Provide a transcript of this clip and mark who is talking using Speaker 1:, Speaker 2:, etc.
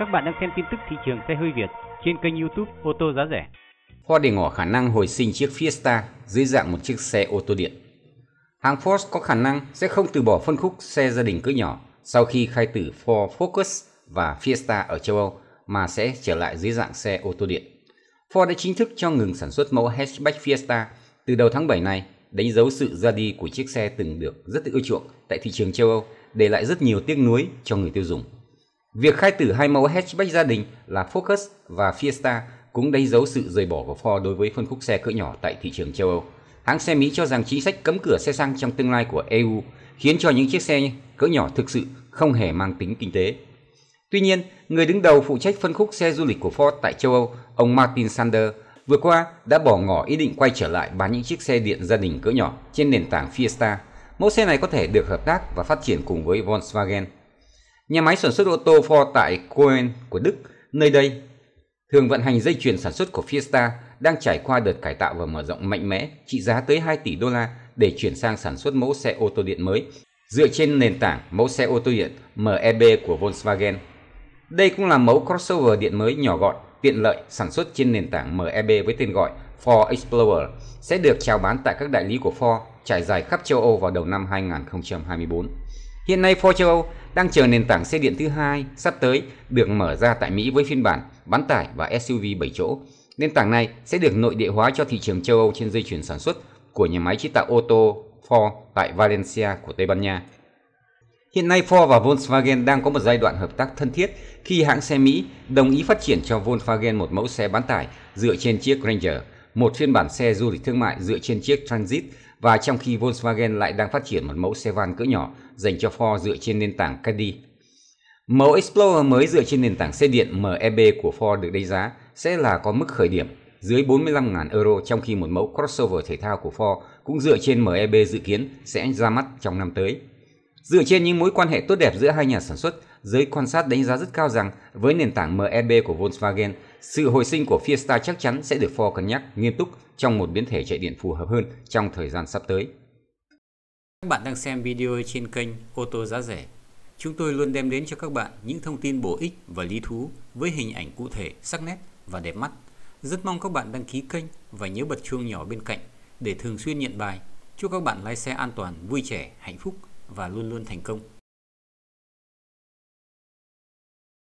Speaker 1: Các bạn đang xem tin tức thị trường xe hơi Việt trên kênh YouTube ô tô giá rẻ.
Speaker 2: Ford để ngỏ khả năng hồi sinh chiếc Fiesta dưới dạng một chiếc xe ô tô điện. Hãng Ford có khả năng sẽ không từ bỏ phân khúc xe gia đình cỡ nhỏ sau khi khai tử Ford Focus và Fiesta ở châu Âu mà sẽ trở lại dưới dạng xe ô tô điện. Ford đã chính thức cho ngừng sản xuất mẫu hatchback Fiesta từ đầu tháng 7 này, đánh dấu sự ra đi của chiếc xe từng được rất ưa chuộng tại thị trường châu Âu, để lại rất nhiều tiếc nuối cho người tiêu dùng. Việc khai tử hai mẫu hatchback gia đình là Focus và Fiesta cũng đánh dấu sự rời bỏ của Ford đối với phân khúc xe cỡ nhỏ tại thị trường châu Âu. Hãng xe Mỹ cho rằng chính sách cấm cửa xe xăng trong tương lai của EU khiến cho những chiếc xe cỡ nhỏ thực sự không hề mang tính kinh tế. Tuy nhiên, người đứng đầu phụ trách phân khúc xe du lịch của Ford tại châu Âu, ông Martin Sander, vừa qua đã bỏ ngỏ ý định quay trở lại bán những chiếc xe điện gia đình cỡ nhỏ trên nền tảng Fiesta. Mẫu xe này có thể được hợp tác và phát triển cùng với Volkswagen. Nhà máy sản xuất ô tô Ford tại Coen của Đức, nơi đây thường vận hành dây chuyền sản xuất của Fiesta đang trải qua đợt cải tạo và mở rộng mạnh mẽ, trị giá tới 2 tỷ đô la để chuyển sang sản xuất mẫu xe ô tô điện mới dựa trên nền tảng mẫu xe ô tô điện MEB của Volkswagen. Đây cũng là mẫu crossover điện mới nhỏ gọn, tiện lợi sản xuất trên nền tảng MEB với tên gọi Ford Explorer sẽ được chào bán tại các đại lý của Ford trải dài khắp châu Âu vào đầu năm 2024. Hiện nay Ford châu Âu đang chờ nền tảng xe điện thứ hai sắp tới được mở ra tại Mỹ với phiên bản bán tải và SUV 7 chỗ. Nền tảng này sẽ được nội địa hóa cho thị trường châu Âu trên dây chuyền sản xuất của nhà máy chế tạo ô tô Ford tại Valencia của Tây Ban Nha. Hiện nay Ford và Volkswagen đang có một giai đoạn hợp tác thân thiết khi hãng xe Mỹ đồng ý phát triển cho Volkswagen một mẫu xe bán tải dựa trên chiếc Ranger, một phiên bản xe du lịch thương mại dựa trên chiếc Transit và trong khi Volkswagen lại đang phát triển một mẫu xe van cỡ nhỏ dành cho Ford dựa trên nền tảng Caddy. Mẫu Explorer mới dựa trên nền tảng xe điện MEB của Ford được đánh giá sẽ là có mức khởi điểm dưới 45.000 euro trong khi một mẫu crossover thể thao của Ford cũng dựa trên MEB dự kiến sẽ ra mắt trong năm tới. Dựa trên những mối quan hệ tốt đẹp giữa hai nhà sản xuất, giới quan sát đánh giá rất cao rằng với nền tảng MEB của Volkswagen, sự hồi sinh của Fiesta chắc chắn sẽ được Ford cân nhắc nghiêm túc trong một biến thể chạy điện phù hợp hơn trong thời gian sắp tới.
Speaker 1: Các bạn đang xem video trên kênh Ô tô giá rẻ. Chúng tôi luôn đem đến cho các bạn những thông tin bổ ích và lý thú với hình ảnh cụ thể, sắc nét và đẹp mắt. Rất mong các bạn đăng ký kênh và nhớ bật chuông nhỏ bên cạnh để thường xuyên nhận bài. Chúc các bạn lái xe an toàn, vui trẻ, hạnh phúc và luôn luôn thành công.